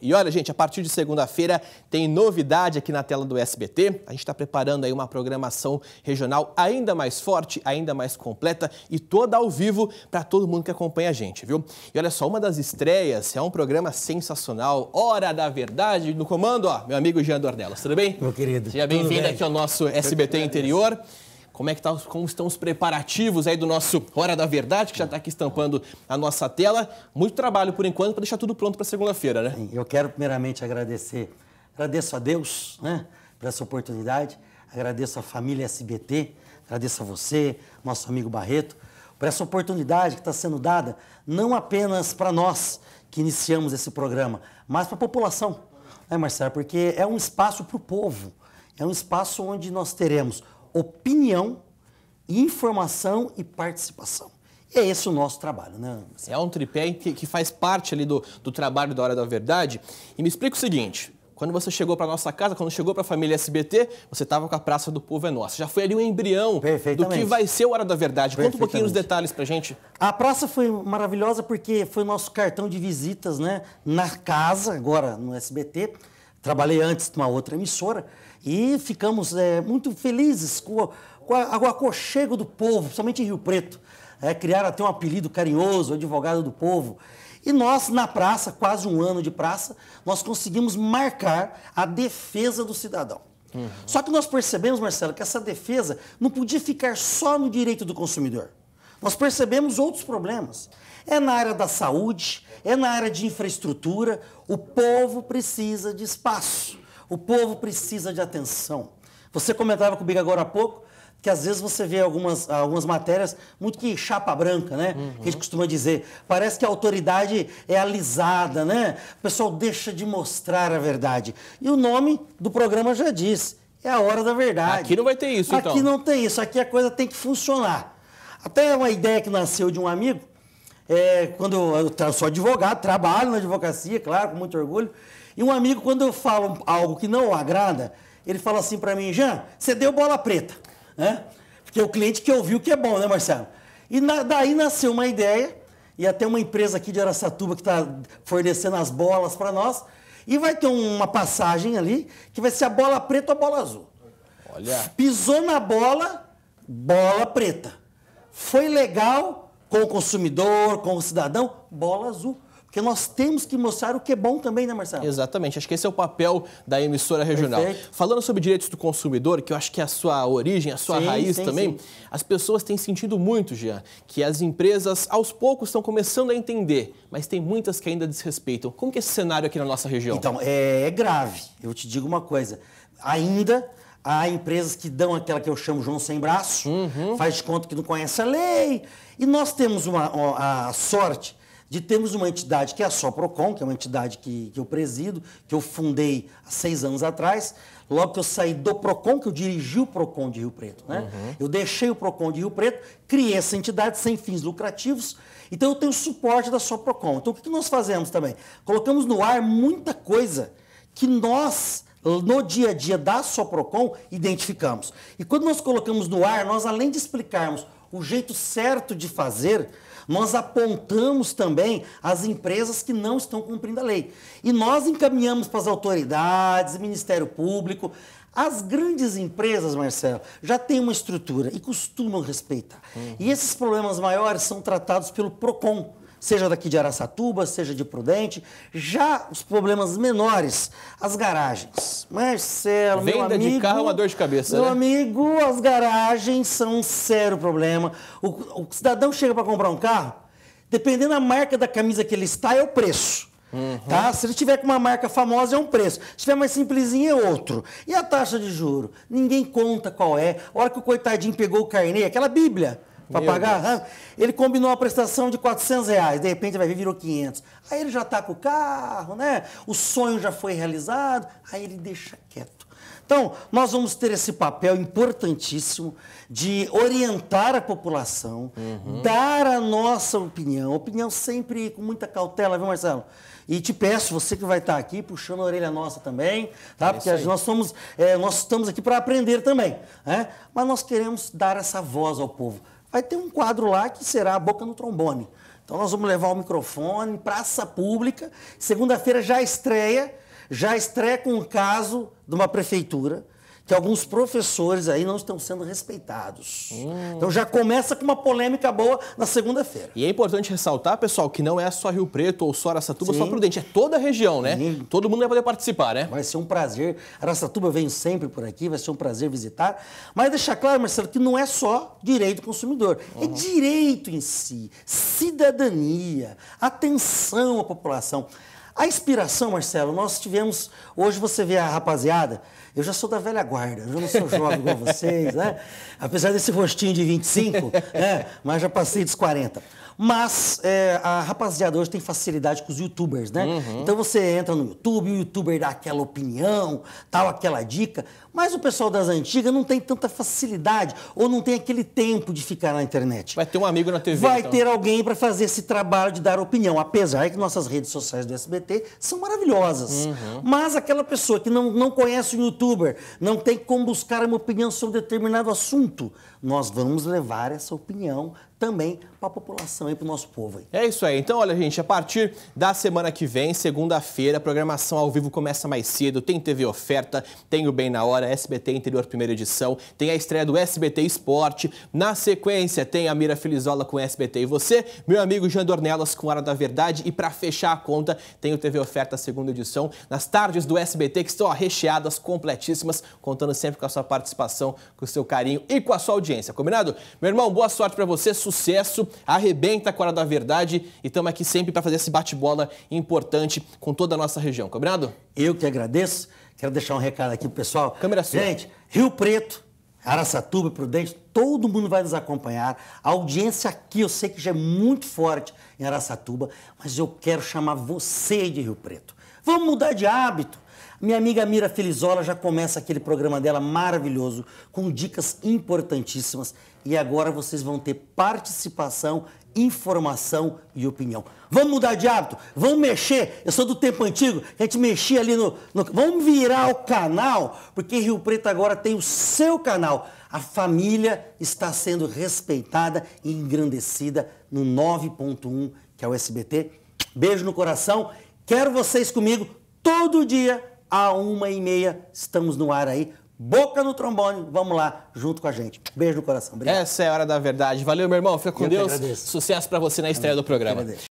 E olha, gente, a partir de segunda-feira tem novidade aqui na tela do SBT. A gente está preparando aí uma programação regional ainda mais forte, ainda mais completa e toda ao vivo para todo mundo que acompanha a gente, viu? E olha só, uma das estreias é um programa sensacional, Hora da Verdade, no comando, ó, meu amigo Jean Dornelas. Tudo bem? Meu querido. Seja bem-vindo aqui ao nosso SBT Interior como é que tá, como estão os preparativos aí do nosso Hora da Verdade, que já está aqui estampando a nossa tela. Muito trabalho por enquanto para deixar tudo pronto para segunda-feira, né? Sim, eu quero primeiramente agradecer. Agradeço a Deus, né, por essa oportunidade. Agradeço a família SBT, agradeço a você, nosso amigo Barreto, por essa oportunidade que está sendo dada não apenas para nós que iniciamos esse programa, mas para a população, né, Marcelo? Porque é um espaço para o povo, é um espaço onde nós teremos opinião, informação e participação. E é esse o nosso trabalho, né? É um tripé que, faz parte ali do, do trabalho da Hora da Verdade. E me explica o seguinte, quando você chegou para nossa casa, quando chegou para a família SBT, você estava com a Praça do Povo é Nossa. Já foi ali um embrião do que vai ser o Hora da Verdade. Conta um pouquinho os detalhes para gente. A praça foi maravilhosa porque foi o nosso cartão de visitas né, na casa, agora no SBT. Trabalhei antes numa outra emissora e ficamos é, muito felizes com, o, com a, o aconchego do povo, principalmente em Rio Preto. É, criaram até um apelido carinhoso, advogado do povo. E nós, na praça, quase um ano de praça, nós conseguimos marcar a defesa do cidadão. Uhum. Só que nós percebemos, Marcelo, que essa defesa não podia ficar só no direito do consumidor. Nós percebemos outros problemas. É na área da saúde, é na área de infraestrutura. O povo precisa de espaço, o povo precisa de atenção. Você comentava comigo agora há pouco que às vezes você vê algumas, algumas matérias muito que chapa branca, né? Uhum. Que a gente uhum. costuma dizer. Parece que a autoridade é alisada, né? O pessoal deixa de mostrar a verdade. E o nome do programa já diz: é a hora da verdade. Aqui não vai ter isso, Aqui então. Aqui não tem isso. Aqui a coisa tem que funcionar. Até uma ideia que nasceu de um amigo, é, quando eu, eu sou advogado, trabalho na advocacia, claro, com muito orgulho, e um amigo, quando eu falo algo que não o agrada, ele fala assim para mim, Jean, você deu bola preta, né? Porque o cliente que ouviu que é bom, né, Marcelo? E na, daí nasceu uma ideia, e até uma empresa aqui de Aracatuba que está fornecendo as bolas para nós, e vai ter uma passagem ali que vai ser a bola preta ou a bola azul. Olha. Pisou na bola, bola preta foi legal com o consumidor, com o cidadão, bola azul. Porque nós temos que mostrar o que é bom também, né, Marcelo? Exatamente. Acho que esse é o papel da emissora regional. Perfeito. Falando sobre direitos do consumidor, que eu acho que é a sua origem, a sua sim, raiz sim, também, sim. as pessoas têm sentido muito, Jean, que as empresas, aos poucos, estão começando a entender, mas tem muitas que ainda desrespeitam. Como que é esse cenário aqui na nossa região? Então, é, é grave. Eu te digo uma coisa. Ainda Há empresas que dão aquela que eu chamo João sem braço, uhum. faz de conta que não conhece a lei. E nós temos uma, a sorte de termos uma entidade que é a Soprocon, que é uma entidade que, que eu presido, que eu fundei há seis anos atrás, logo que eu saí do PROCON, que eu dirigi o PROCON de Rio Preto. Né? Uhum. Eu deixei o PROCON de Rio Preto, criei essa entidade sem fins lucrativos, então eu tenho suporte da Soprocon. Então o que nós fazemos também? Colocamos no ar muita coisa que nós no dia a dia da Soprocon, identificamos. E quando nós colocamos no ar, nós além de explicarmos o jeito certo de fazer, nós apontamos também as empresas que não estão cumprindo a lei. E nós encaminhamos para as autoridades, Ministério Público. As grandes empresas, Marcelo, já têm uma estrutura e costumam respeitar. Uhum. E esses problemas maiores são tratados pelo PROCON seja daqui de Araçatuba, seja de Prudente, já os problemas menores, as garagens. Marcelo, Venda meu amigo... Venda de carro é uma dor de cabeça, Meu né? amigo, as garagens são um sério problema. O, o cidadão chega para comprar um carro, dependendo da marca da camisa que ele está, é o preço. Uhum. Tá? Se ele tiver com uma marca famosa, é um preço. Se tiver mais simplesinho, é outro. E a taxa de juro? Ninguém conta qual é. A hora que o coitadinho pegou o carnê, aquela bíblia para pagar. Deus. Ah, ele combinou a prestação de 400 reais, de repente vai vir virou 500. Aí ele já está com o carro, né? O sonho já foi realizado, aí ele deixa quieto. Então, nós vamos ter esse papel importantíssimo de orientar a população, uhum. dar a nossa opinião, opinião sempre com muita cautela, viu, Marcelo? E te peço, você que vai estar tá aqui puxando a orelha nossa também, tá? É Porque nós, somos, é, nós estamos aqui para aprender também, né? Mas nós queremos dar essa voz ao povo vai ter um quadro lá que será a boca no trombone. Então nós vamos levar o microfone, praça pública. Segunda-feira já estreia, já estreia com um caso de uma prefeitura que alguns professores aí não estão sendo respeitados. Hum. Então já começa com uma polêmica boa na segunda-feira. E é importante ressaltar, pessoal, que não é só Rio Preto ou só Aracatuba, é só Prudente, é toda a região, né? Sim. Todo mundo vai poder participar, né? Vai ser um prazer. Aracatuba vem sempre por aqui, vai ser um prazer visitar. Mas deixar claro, Marcelo, que não é só direito do consumidor, é uhum. é direito em si, cidadania, atenção à população. A inspiração, Marcelo, nós tivemos. Hoje você vê a rapaziada, eu já sou da velha guarda, eu não sou jovem igual vocês, né? Apesar desse rostinho de 25, né? mas já passei dos 40. Mas é, a rapaziada hoje tem facilidade com os youtubers, né? Uhum. Então você entra no YouTube, o youtuber dá aquela opinião, tal, aquela dica. Mas o pessoal das antigas não tem tanta facilidade ou não tem aquele tempo de ficar na internet. Vai ter um amigo na TV. Vai então. ter alguém para fazer esse trabalho de dar opinião, apesar que nossas redes sociais do SBT são maravilhosas. Uhum. Mas aquela pessoa que não, não conhece o youtuber, não tem como buscar uma opinião sobre determinado assunto, nós vamos levar essa opinião também para a população e para o nosso povo. Aí. É isso aí. Então, olha, gente, a partir da semana que vem, segunda-feira, a programação ao vivo começa mais cedo. Tem TV Oferta, tem o Bem na Hora, SBT Interior Primeira Edição, tem a estreia do SBT Esporte. Na sequência, tem a Mira Felizola com SBT e você, meu amigo Jean Dornelas com Hora da Verdade. E para fechar a conta, tem o TV Oferta Segunda Edição, nas tardes do SBT, que estão ó, recheadas, completíssimas, contando sempre com a sua participação, com o seu carinho e com a sua audiência. Combinado? Meu irmão, boa sorte para você sucesso, arrebenta a Cora da Verdade e estamos aqui sempre para fazer esse bate-bola importante com toda a nossa região, combinado? Eu que agradeço, quero deixar um recado aqui pro pessoal. Câmera sua. Gente, Rio Preto, Araçatuba Prudente, todo mundo vai nos acompanhar. A audiência aqui eu sei que já é muito forte em Araçatuba, mas eu quero chamar você de Rio Preto. Vamos mudar de hábito. Minha amiga Mira Felizola já começa aquele programa dela maravilhoso, com dicas importantíssimas. E agora vocês vão ter participação, informação e opinião. Vamos mudar de hábito? Vamos mexer? Eu sou do tempo antigo, a gente mexia ali no, no... Vamos virar o canal, porque Rio Preto agora tem o seu canal. A família está sendo respeitada e engrandecida no 9.1, que é o SBT. Beijo no coração. Quero vocês comigo todo dia a uma e meia. Estamos no ar aí. Boca no trombone, vamos lá, junto com a gente. Beijo no coração. Obrigado. Essa é a hora da verdade. Valeu, meu irmão. Fica com Eu Deus. Sucesso para você na estreia do programa.